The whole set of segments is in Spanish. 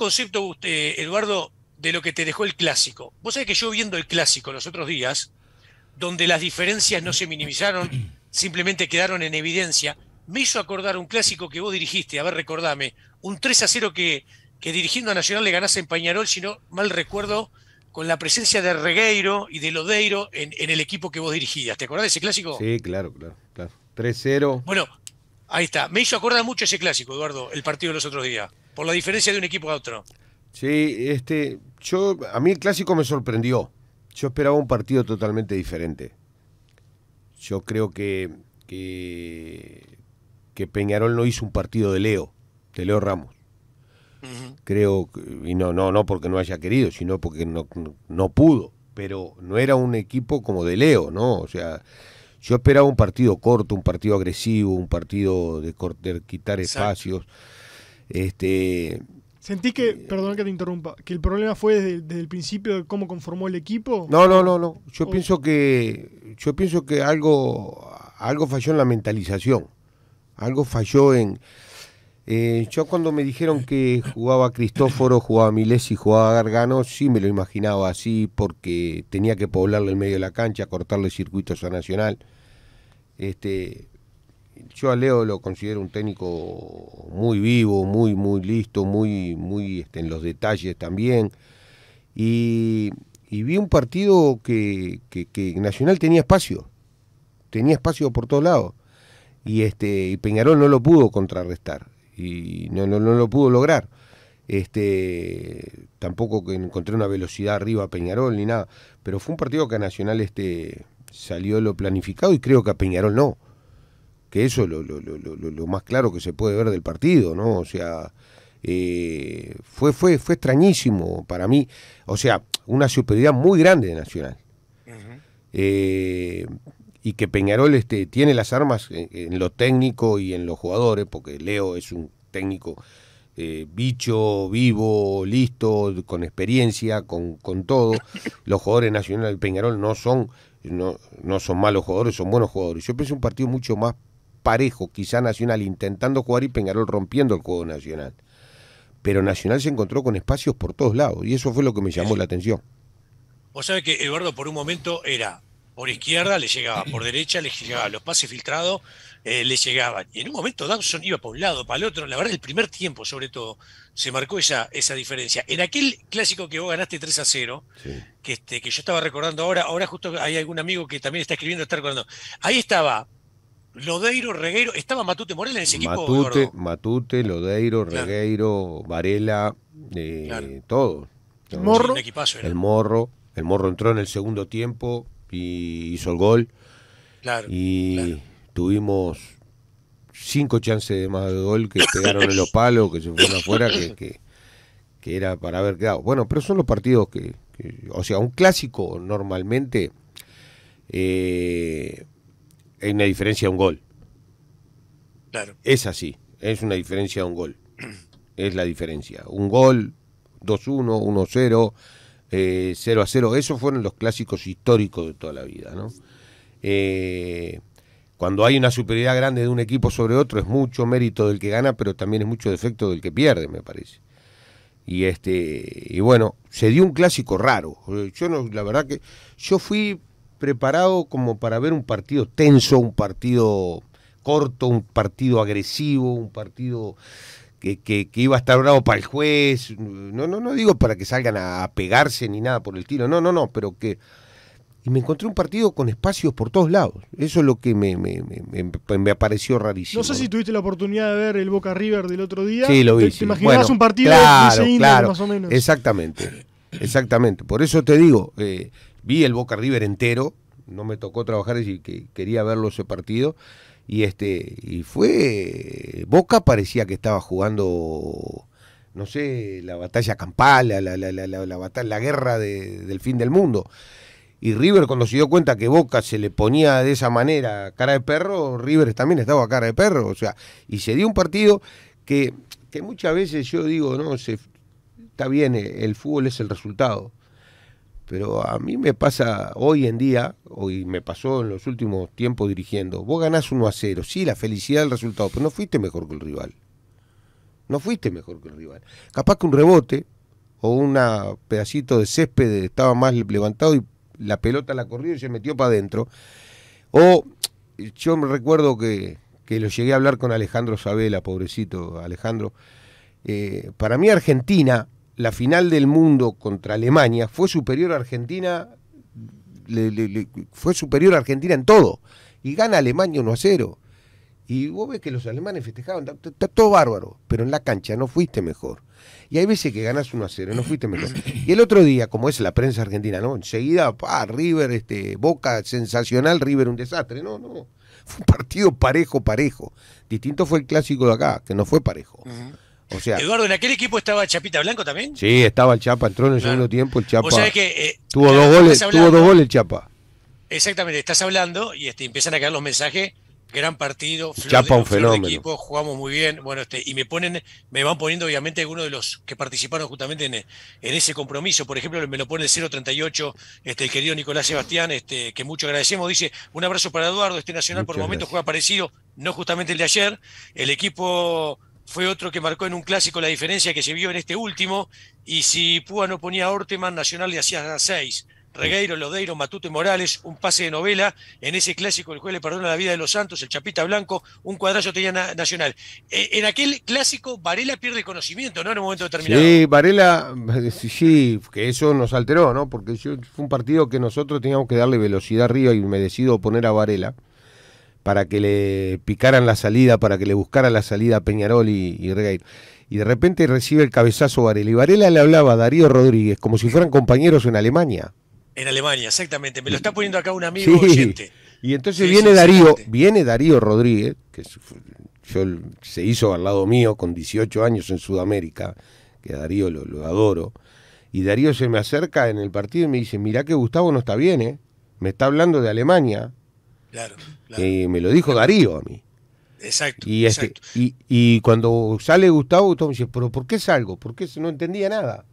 concepto, eh, Eduardo, de lo que te dejó el clásico. Vos sabés que yo viendo el clásico los otros días, donde las diferencias no se minimizaron, simplemente quedaron en evidencia, me hizo acordar un clásico que vos dirigiste, a ver, recordame, un 3 a 0 que, que dirigiendo a Nacional le ganase en Pañarol, si no mal recuerdo, con la presencia de Regueiro y de Lodeiro en, en el equipo que vos dirigías. ¿Te acordás de ese clásico? Sí, claro, claro, claro. 3-0. Bueno, ahí está. Me hizo acordar mucho ese clásico, Eduardo, el partido de los otros días por la diferencia de un equipo a otro. Sí, este, yo, a mí el clásico me sorprendió. Yo esperaba un partido totalmente diferente. Yo creo que, que, Peñarol no hizo un partido de Leo, de Leo Ramos. Creo, y no, no, no porque no haya querido, sino porque no, no, pudo. Pero no era un equipo como de Leo, ¿no? O sea, yo esperaba un partido corto, un partido agresivo, un partido de, quitar espacios. Este, ¿Sentís que, eh, perdón que te interrumpa, que el problema fue desde, el principio de cómo conformó el equipo? No, no, no, no. Yo pienso que, yo pienso que algo, algo falló en la mentalización. Algo falló en. Eh, yo cuando me dijeron que jugaba Cristóforo, jugaba Miles y jugaba Gargano, sí me lo imaginaba así porque tenía que poblarle el medio de la cancha, cortarle circuitos a Nacional. Este, yo a Leo lo considero un técnico muy vivo, muy, muy listo, muy, muy este, en los detalles también. Y, vi un partido que, Nacional tenía espacio, tenía espacio por todos lados. Y este, y Peñarol no lo pudo contrarrestar, y no, no, no lo pudo lograr. Este, tampoco que encontré una velocidad arriba a Peñarol ni nada. Pero fue un partido que a Nacional este, salió lo planificado y creo que a Peñarol no que eso es lo, más claro que se puede ver del partido, ¿no? O sea, eh, fue, fue, fue extrañísimo para mí, o sea, una superioridad muy grande de Nacional. Eh, y que Peñarol este, tiene las armas en, lo técnico y en los jugadores, porque Leo es un técnico eh, bicho, vivo, listo, con experiencia, con, todo. Los jugadores nacionales y Peñarol no son, no, no son malos jugadores, son buenos jugadores. Yo pensé un partido mucho más parejo, quizá Nacional intentando jugar y Peñarol rompiendo el juego Nacional. Pero Nacional se encontró con espacios por todos lados y eso fue lo que me llamó la atención. Vos sabés que Eduardo por un momento era por izquierda, le llegaba por derecha, le llegaba los pases filtrados, eh, le llegaban. Y en un momento Dawson iba para un lado, para el otro. La verdad, el primer tiempo, sobre todo, se marcó esa, esa diferencia. En aquel clásico que vos ganaste 3 a 0, que, este, que yo estaba recordando ahora, ahora justo hay algún amigo que también está escribiendo, está recordando. Ahí estaba Lodeiro, Regueiro, estaba Matute Morel en ese equipo. Matute, Matute Lodeiro, Regueiro, Varela, Todos eh, todo. El morro. el morro. entró en el segundo tiempo y hizo el gol. Claro, y tuvimos cinco chances de más de gol que pegaron en los palos, que se fueron afuera, que, que, era para haber quedado. Bueno, pero son los partidos que, o sea, un clásico normalmente eh, es una diferencia de un gol. Claro. Es así, es una diferencia de un gol. Es la diferencia. Un gol, 2-1, 1-0, 0-0. Esos fueron los clásicos históricos de toda la vida, ¿no? Eh, cuando hay una superioridad grande de un equipo sobre otro, es mucho mérito del que gana, pero también es mucho defecto del que pierde, me parece. Y este, y bueno, se dio un clásico raro. Eh, yo no, la verdad que yo fui preparado como para ver un partido tenso, un partido corto, un partido agresivo, un partido que, que, que, iba a estar bravo para el juez. No, no, no digo para que salgan a, pegarse ni nada por el tiro, no, no, no, pero que. Y me encontré un partido con espacios por todos lados. Eso es lo que me, me, me, me apareció rarísimo. No sé si tuviste la oportunidad de ver el Boca River del otro día. Sí, lo vi. Te, imaginabas un partido más o menos. Exactamente. Exactamente. Por eso te digo, eh, vi el Boca River entero, no me tocó trabajar y que quería verlo ese partido. Y este, y fue. Boca parecía que estaba jugando, no sé, la batalla campal, la, la, la, la, guerra del fin del mundo. Y River, cuando se dio cuenta que Boca se le ponía de esa manera cara de perro, River también estaba cara de perro. O sea, y se dio un partido que, que muchas veces yo digo, no, se, está bien, el fútbol es el resultado pero a mí me pasa hoy en día, hoy me pasó en los últimos tiempos dirigiendo, vos ganás 1 a 0, sí, la felicidad del resultado, pero no fuiste mejor que el rival. No fuiste mejor que el rival. Capaz que un rebote o un pedacito de césped estaba más levantado y la pelota la corrió y se metió para adentro. O yo me recuerdo que, que, lo llegué a hablar con Alejandro Sabela, pobrecito Alejandro. Eh, para mí Argentina la final del mundo contra Alemania fue superior a Argentina, fue superior a Argentina en todo. Y gana Alemania 1 a 0. Y vos ves que los alemanes festejaban, está, todo bárbaro, pero en la cancha no fuiste mejor. Y hay veces que ganas 1 a 0, no fuiste mejor. Y el otro día, como es la prensa argentina, ¿no? Enseguida, ah, River, este, Boca, sensacional, River, un desastre. No, no. Fue un partido parejo, parejo. Distinto fue el clásico de acá, que no fue parejo. Eduardo, eh, ¿en aquel equipo estaba Chapita Blanco también? Sí, estaba el Chapa, entró en el segundo tiempo el Chapa. O eh, tuvo, dos goles, tuvo dos goles el Chapa. Exactamente, estás hablando y este, empiezan a caer los mensajes gran partido, flor Chapa un fenómeno. equipo, jugamos muy bien, bueno, este, y me ponen, me van poniendo obviamente algunos de los que participaron justamente en, ese compromiso, por ejemplo, me lo pone el 038, este, el querido Nicolás Sebastián, este, que mucho agradecemos, dice, un abrazo para Eduardo, este Nacional por momentos juega parecido, no justamente el de ayer, el equipo fue otro que marcó en un clásico la diferencia que se vio en este último. Y si Púa no ponía a Orteman, Nacional le hacía seis. Regueiro, Lodeiro, Matute Morales, un pase de novela. En ese clásico, el juez le perdona la vida de los Santos, el Chapita Blanco, un cuadrado tenía Nacional. Eh, en aquel clásico, Varela pierde conocimiento, ¿no? En un momento determinado. Sí, Varela, eh, sí, que eso nos alteró, ¿no? Porque fue un partido que nosotros teníamos que darle velocidad arriba y me decido poner a Varela para que le picaran la salida, para que le buscaran la salida a Peñarol y, y Y de repente recibe el cabezazo Varela. Y Varela le hablaba a Darío Rodríguez como si fueran compañeros en Alemania. En Alemania, exactamente. Me lo está poniendo acá un amigo Y entonces viene Darío, viene Darío Rodríguez, que se hizo al lado mío con 18 años en Sudamérica, que a Darío lo, adoro. Y Darío se me acerca en el partido y me dice, mirá que Gustavo no está bien, ¿eh? me está hablando de Alemania. Claro, eh, me lo dijo Darío a mí. Exacto. Y, este, Y, y, cuando sale Gustavo, Gustavo me dice, pero ¿por qué salgo? Porque no entendía nada.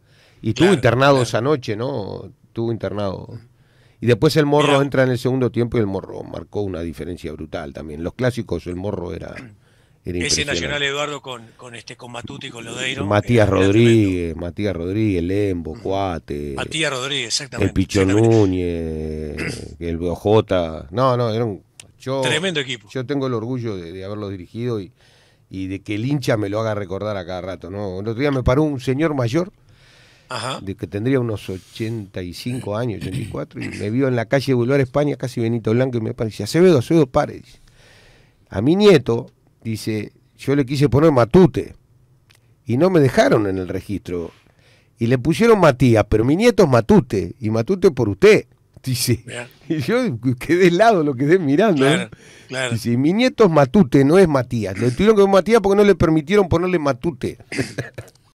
Y estuvo internado esa noche, ¿no? Estuvo internado. Y después el morro entra en el segundo tiempo y el morro marcó una diferencia brutal también. Los clásicos, el morro era ese Nacional Eduardo con, con, este, con Matuti, con Lodeiro. Matías Rodríguez, Matías Rodríguez, Lembo, Cuate. Matías Rodríguez, exactamente. El Pichón Núñez, el BOJ. No, no, era un. Tremendo equipo. Yo tengo el orgullo de, haberlo dirigido y, y, de que el hincha me lo haga recordar a cada rato. ¿no? El otro día me paró un señor mayor. De que tendría unos 85 años, 84, y me vio en la calle de Boulevard España, casi Benito Blanco, y me parecía Acevedo, Acevedo, pare. A mi nieto, dice, yo le quise poner Matute y no me dejaron en el registro. Y le pusieron Matías, pero mi nieto es Matute y Matute por usted. Dice, y yo quedé lado lo quedé mirando. ¿eh? Claro, Dice, mi nieto es Matute, no es Matías. Le tuvieron que Matías porque no le permitieron ponerle Matute.